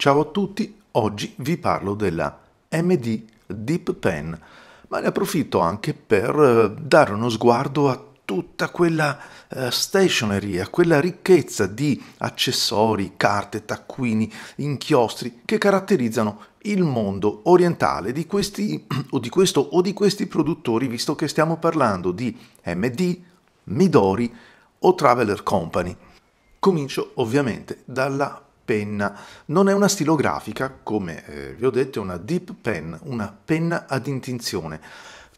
Ciao a tutti, oggi vi parlo della MD Deep Pen, ma ne approfitto anche per eh, dare uno sguardo a tutta quella eh, stationery, a quella ricchezza di accessori, carte, taccuini, inchiostri che caratterizzano il mondo orientale di questi o di questo o di questi produttori, visto che stiamo parlando di MD, Midori o Traveler Company. Comincio ovviamente dalla penna. Non è una stilografica, come eh, vi ho detto, è una deep pen, una penna ad intinzione.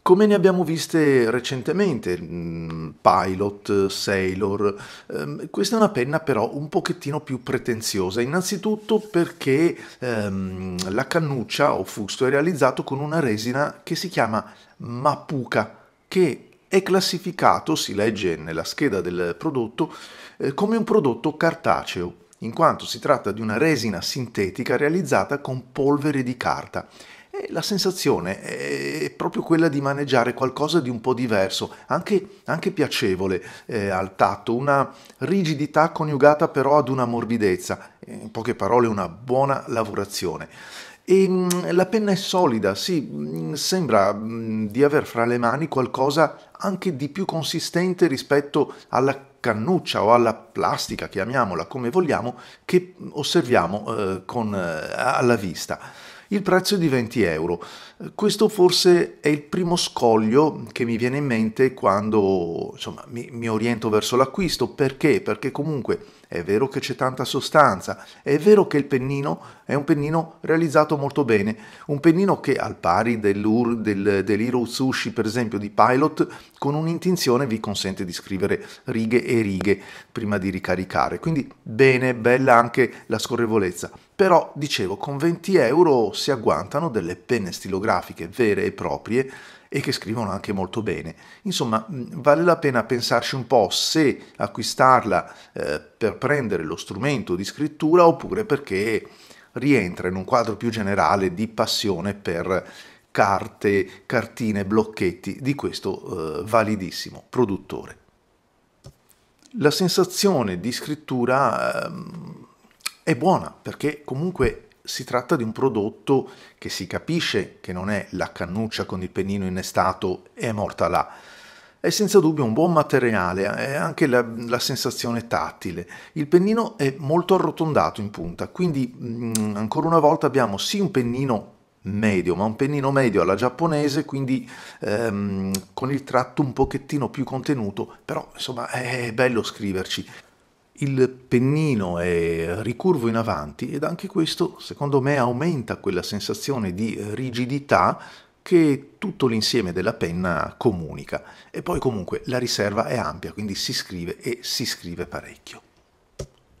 Come ne abbiamo viste recentemente, mm, Pilot, Sailor, eh, questa è una penna però un pochettino più pretenziosa, innanzitutto perché ehm, la cannuccia o fusto è realizzato con una resina che si chiama Mapuka, che è classificato, si legge nella scheda del prodotto, eh, come un prodotto cartaceo in quanto si tratta di una resina sintetica realizzata con polvere di carta. E la sensazione è proprio quella di maneggiare qualcosa di un po' diverso, anche, anche piacevole eh, al tatto, una rigidità coniugata però ad una morbidezza, in poche parole una buona lavorazione. E mm, la penna è solida, sì, mm, sembra mm, di aver fra le mani qualcosa anche di più consistente rispetto alla cannuccia o alla plastica, chiamiamola come vogliamo, che osserviamo eh, con, eh, alla vista. Il prezzo è di 20 euro. Questo forse è il primo scoglio che mi viene in mente quando insomma, mi, mi oriento verso l'acquisto. Perché? Perché comunque è vero che c'è tanta sostanza, è vero che il pennino è un pennino realizzato molto bene, un pennino che al pari dell'Hiro del, Sushi per esempio di Pilot con un'intinzione vi consente di scrivere righe e righe prima di ricaricare, quindi bene, bella anche la scorrevolezza, però dicevo con 20 euro si agguantano delle penne stilografiche vere e proprie e che scrivono anche molto bene. Insomma, vale la pena pensarci un po' se acquistarla eh, per prendere lo strumento di scrittura oppure perché rientra in un quadro più generale di passione per carte, cartine, blocchetti di questo eh, validissimo produttore. La sensazione di scrittura eh, è buona perché comunque si tratta di un prodotto che si capisce che non è la cannuccia con il pennino innestato e è morta là. È senza dubbio un buon materiale, è anche la, la sensazione tattile. Il pennino è molto arrotondato in punta, quindi mh, mm, ancora una volta abbiamo sì un pennino medio, ma un pennino medio alla giapponese, quindi ehm, con il tratto un pochettino più contenuto, però insomma è bello scriverci il pennino è ricurvo in avanti ed anche questo secondo me aumenta quella sensazione di rigidità che tutto l'insieme della penna comunica. E poi comunque la riserva è ampia, quindi si scrive e si scrive parecchio.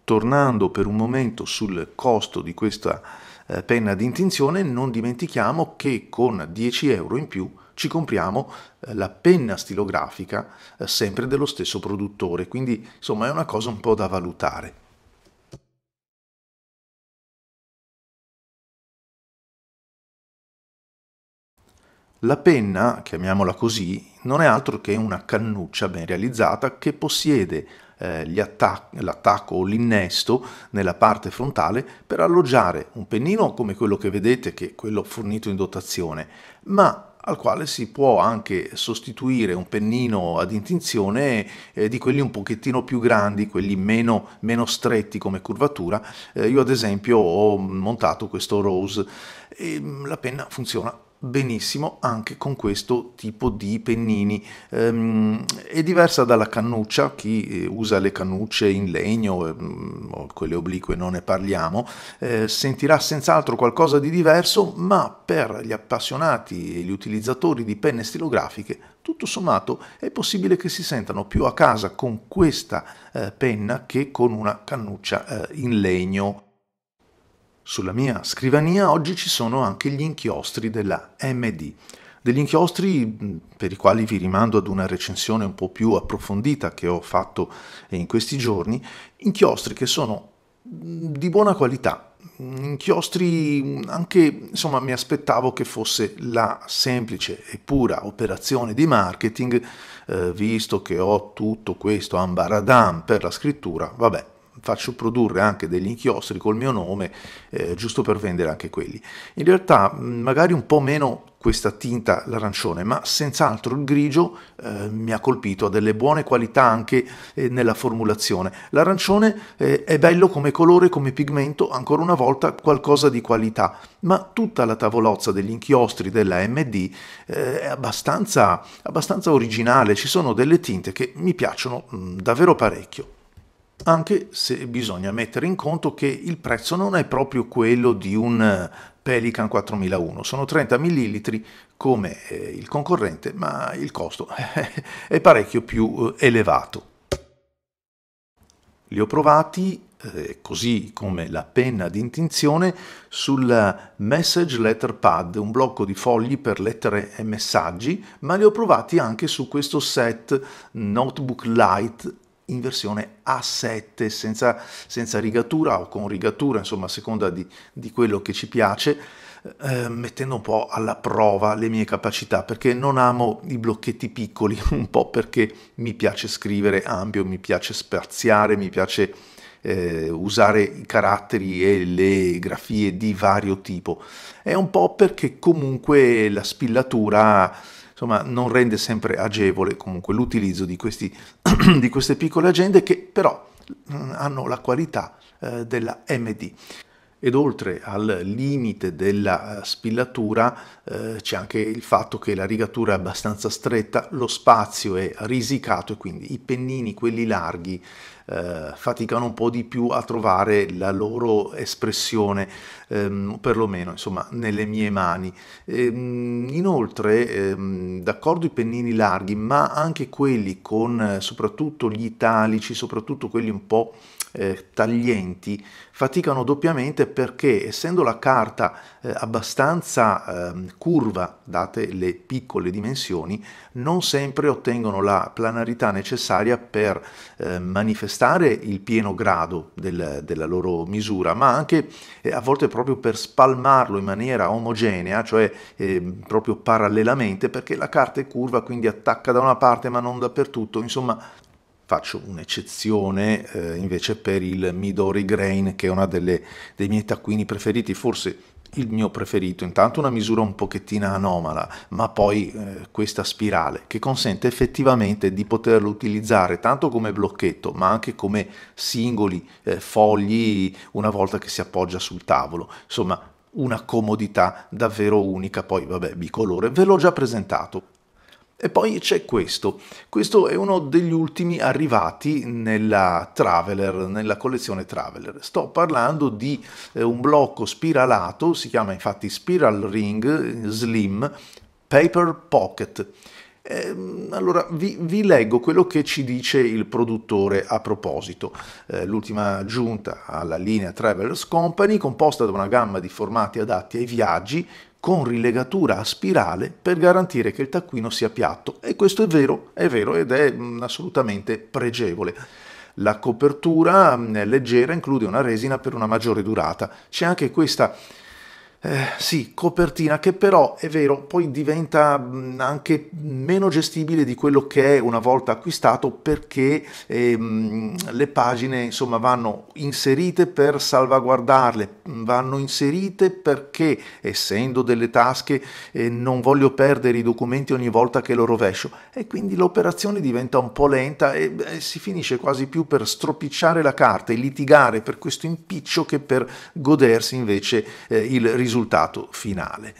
Tornando per un momento sul costo di questa eh, penna di intinzione, non dimentichiamo che con 10 euro in più ci compriamo eh, la penna stilografica eh, sempre dello stesso produttore, quindi insomma è una cosa un po' da valutare. La penna, chiamiamola così, non è altro che una cannuccia ben realizzata che possiede eh, l'attacco o l'innesto nella parte frontale per alloggiare un pennino come quello che vedete, che è quello fornito in dotazione, ma al quale si può anche sostituire un pennino ad intinzione eh, di quelli un pochettino più grandi, quelli meno, meno stretti come curvatura. Eh, io ad esempio ho montato questo Rose e ehm, la penna funziona benissimo anche con questo tipo di pennini. Ehm, è diversa dalla cannuccia, chi eh, usa le cannucce in legno ehm, o quelle oblique non ne parliamo, eh, sentirà senz'altro qualcosa di diverso, ma per gli appassionati e gli utilizzatori di penne stilografiche tutto sommato è possibile che si sentano più a casa con questa eh, penna che con una cannuccia eh, in legno. Sulla mia scrivania oggi ci sono anche gli inchiostri della MD, degli inchiostri per i quali vi rimando ad una recensione un po' più approfondita che ho fatto in questi giorni, inchiostri che sono di buona qualità, inchiostri anche insomma mi aspettavo che fosse la semplice e pura operazione di marketing, eh, visto che ho tutto questo ambaradam per la scrittura, vabbè faccio produrre anche degli inchiostri col mio nome, eh, giusto per vendere anche quelli. In realtà magari un po' meno questa tinta, l'arancione, ma senz'altro il grigio eh, mi ha colpito, ha delle buone qualità anche eh, nella formulazione. L'arancione eh, è bello come colore, come pigmento, ancora una volta qualcosa di qualità, ma tutta la tavolozza degli inchiostri della MD eh, è abbastanza, abbastanza originale, ci sono delle tinte che mi piacciono mh, davvero parecchio anche se bisogna mettere in conto che il prezzo non è proprio quello di un eh, Pelican 4001, sono 30 ml come eh, il concorrente, ma il costo è parecchio più eh, elevato. Li ho provati, così come la penna di intinzione, sul Message Letter Pad, un blocco di fogli per lettere e messaggi, ma li ho provati anche su questo set Notebook Lite in versione A7 senza, senza rigatura o con rigatura, insomma a seconda di, di quello che ci piace, eh, mettendo un po' alla prova le mie capacità, perché non amo i blocchetti piccoli, un po' perché mi piace scrivere ampio, mi piace spaziare, mi piace eh, usare i caratteri e le grafie di vario tipo. È un po' perché comunque la spillatura insomma, non rende sempre agevole comunque l'utilizzo di, questi, di queste piccole agende che però mm, hanno la qualità eh, della MD ed oltre al limite della eh, spillatura eh, c'è anche il fatto che la rigatura è abbastanza stretta, lo spazio è risicato e quindi i pennini, quelli larghi, eh, faticano un po' di più a trovare la loro espressione, ehm, perlomeno insomma, nelle mie mani. Ehm, inoltre, ehm, d'accordo i pennini larghi, ma anche quelli con eh, soprattutto gli italici, soprattutto quelli un po' eh, taglienti faticano doppiamente perché essendo la carta eh, abbastanza eh, curva, date le piccole dimensioni, non sempre ottengono la planarità necessaria per ehm, manifestare il pieno grado del, della loro misura, ma anche eh, a volte proprio per spalmarlo in maniera omogenea, cioè ehm, proprio parallelamente, perché la carta è curva, quindi attacca da una parte ma non dappertutto, insomma faccio un'eccezione eh, invece per il Midori Grain, che è uno dei miei taccuini preferiti, forse il mio preferito, intanto una misura un pochettina anomala, ma poi eh, questa spirale che consente effettivamente di poterlo utilizzare tanto come blocchetto, ma anche come singoli eh, fogli una volta che si appoggia sul tavolo. Insomma, una comodità davvero unica, poi vabbè, bicolore, ve l'ho già presentato. E poi c'è questo, questo è uno degli ultimi arrivati nella Traveler, nella collezione Traveler. Sto parlando di eh, un blocco spiralato, si chiama infatti Spiral Ring Slim Paper Pocket. Ehm, allora vi, vi, leggo quello che ci dice il produttore a proposito. Eh, l'ultima giunta alla linea Travelers Company, composta da una gamma di formati adatti ai viaggi, con rilegatura a spirale per garantire che il taccuino sia piatto e questo è vero, è vero ed è mm, assolutamente pregevole. La copertura mm, leggera include una resina per una maggiore durata. C'è anche questa eh, sì, copertina che però è vero, poi diventa mm, anche meno gestibile di quello che è una volta acquistato perché ehm, le pagine insomma vanno inserite per salvaguardarle, mm, vanno inserite perché essendo delle tasche eh, non voglio perdere i documenti ogni volta che lo rovescio e quindi l'operazione diventa un po' lenta e, e eh, si finisce quasi più per stropicciare la carta e litigare per questo impiccio che per godersi invece eh, il risultato risultato finale.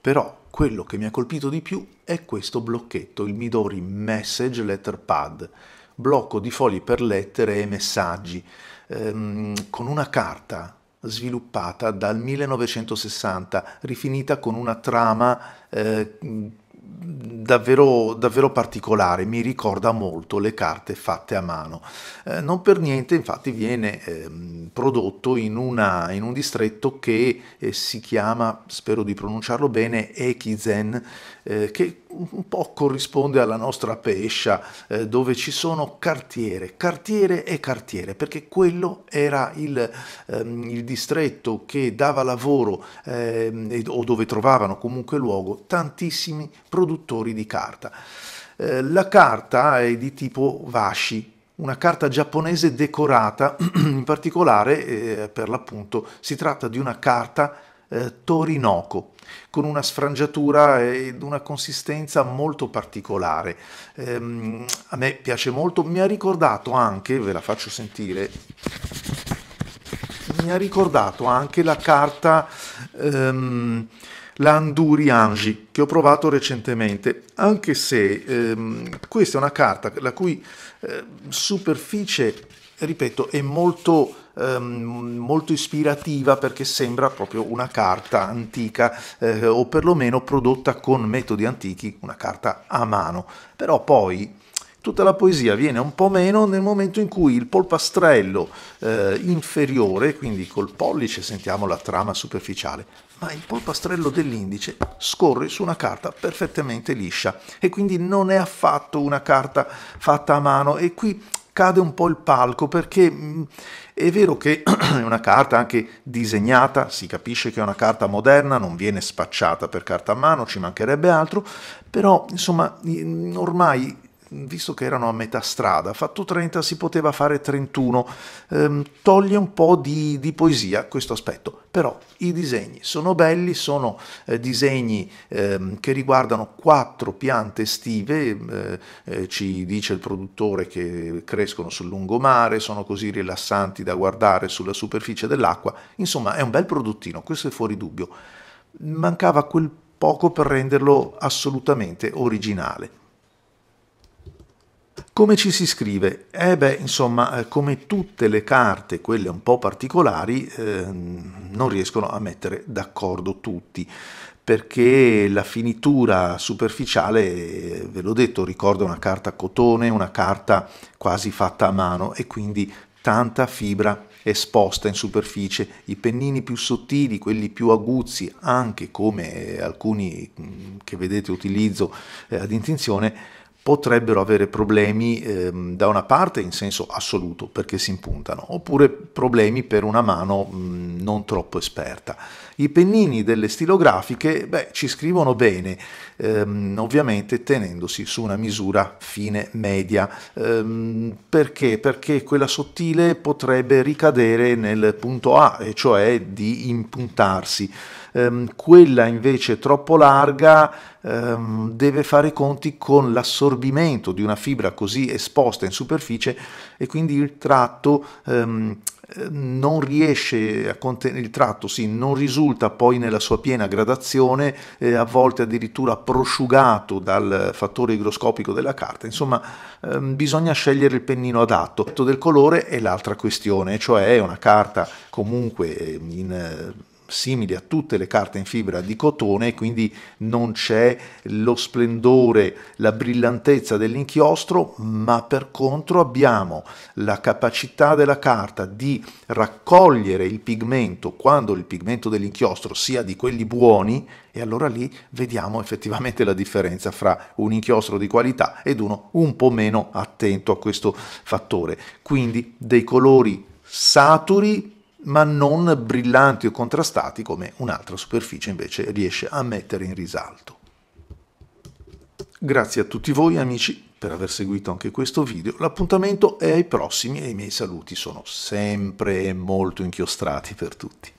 Però quello che mi ha colpito di più è questo blocchetto, il Midori Message Letter Pad, blocco di fogli per lettere e messaggi, ehm, con una carta sviluppata dal 1960, rifinita con una trama eh, davvero, davvero particolare, mi ricorda molto le carte fatte a mano. Eh, non per niente infatti viene eh, prodotto in, una, in, un distretto che eh, si chiama, spero di pronunciarlo bene, Ekizen, eh, che un po' corrisponde alla nostra pescia, eh, dove ci sono cartiere, cartiere e cartiere, perché quello era il, ehm, il distretto che dava lavoro ehm, o dove trovavano comunque luogo tantissimi produttori di carta. Eh, la carta è di tipo Vashi. una carta giapponese decorata, in particolare eh, per l'appunto si tratta di una carta eh, torinoco con una sfrangiatura ed una consistenza molto particolare. Ehm, a me piace molto, mi ha ricordato anche, ve la faccio sentire, mi ha ricordato anche la carta ehm, Landuri Angi che ho provato recentemente, anche se ehm, questa è una carta la cui eh, superficie, ripeto, è molto ehm, molto ispirativa perché sembra proprio una carta antica eh, o perlomeno prodotta con metodi antichi, una carta a mano. Però poi tutta la poesia viene un po' meno nel momento in cui il polpastrello eh, inferiore, quindi col pollice sentiamo la trama superficiale, ma il polpastrello dell'indice scorre su una carta perfettamente liscia e quindi non è affatto una carta fatta a mano e qui cade un po' il palco perché mm, è vero che è una carta anche disegnata, si capisce che è una carta moderna, non viene spacciata per carta a mano, ci mancherebbe altro, però insomma ormai visto che erano a metà strada, fatto 30 si poteva fare 31, ehm, toglie un po' di, di, poesia questo aspetto, però i disegni sono belli, sono eh, disegni ehm, che riguardano quattro piante estive, eh, eh ci dice il produttore che crescono sul lungomare, sono così rilassanti da guardare sulla superficie dell'acqua, insomma è un bel produttino, questo è fuori dubbio. Mancava quel poco per renderlo assolutamente originale. Come ci si scrive? Eh beh, insomma, eh, come tutte le carte, quelle un po' particolari, eh, non riescono a mettere d'accordo tutti perché la finitura superficiale, ve l'ho detto, ricorda una carta a cotone, una carta quasi fatta a mano e quindi tanta fibra esposta in superficie. I pennini più sottili, quelli più aguzzi, anche come alcuni mm, che vedete utilizzo eh, ad intenzione, potrebbero avere problemi ehm, da una parte in senso assoluto perché si impuntano, oppure problemi per una mano mh, non troppo esperta. I pennini delle stilografiche beh, ci scrivono bene, ehm, ovviamente tenendosi su una misura fine media, ehm, perché? perché quella sottile potrebbe ricadere nel punto A, e cioè di impuntarsi ehm, quella invece troppo larga ehm, deve fare i conti con l'assorbimento di una fibra così esposta in superficie e quindi il tratto ehm, non riesce a contenere il tratto, sì, non risulta poi nella sua piena gradazione, eh, a volte addirittura prosciugato dal fattore igroscopico della carta. Insomma, ehm, bisogna scegliere il pennino adatto. Il del colore è l'altra questione, cioè è una carta comunque in eh, simili a tutte le carte in fibra di cotone quindi non c'è lo splendore, la brillantezza dell'inchiostro, ma per contro abbiamo la capacità della carta di raccogliere il pigmento quando il pigmento dell'inchiostro sia di quelli buoni e allora lì vediamo effettivamente la differenza fra un inchiostro di qualità ed uno un po' meno attento a questo fattore. Quindi dei colori saturi ma non brillanti o contrastati come un'altra superficie invece riesce a mettere in risalto. Grazie a tutti voi amici per aver seguito anche questo video, l'appuntamento è ai prossimi e i miei saluti sono sempre molto inchiostrati per tutti.